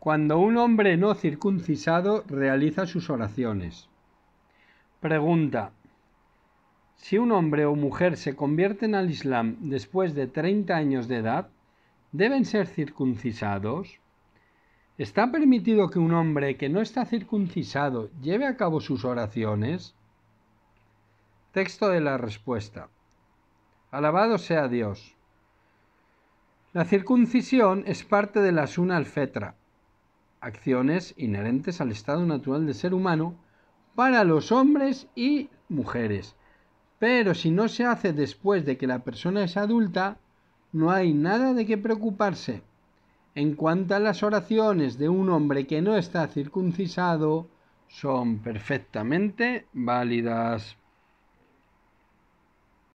Cuando un hombre no circuncisado realiza sus oraciones. Pregunta. Si un hombre o mujer se convierten al Islam después de 30 años de edad, ¿deben ser circuncisados? ¿Está permitido que un hombre que no está circuncisado lleve a cabo sus oraciones? Texto de la respuesta. Alabado sea Dios. La circuncisión es parte de la suna al acciones inherentes al estado natural del ser humano para los hombres y mujeres. Pero si no se hace después de que la persona es adulta, no hay nada de qué preocuparse. En cuanto a las oraciones de un hombre que no está circuncisado, son perfectamente válidas.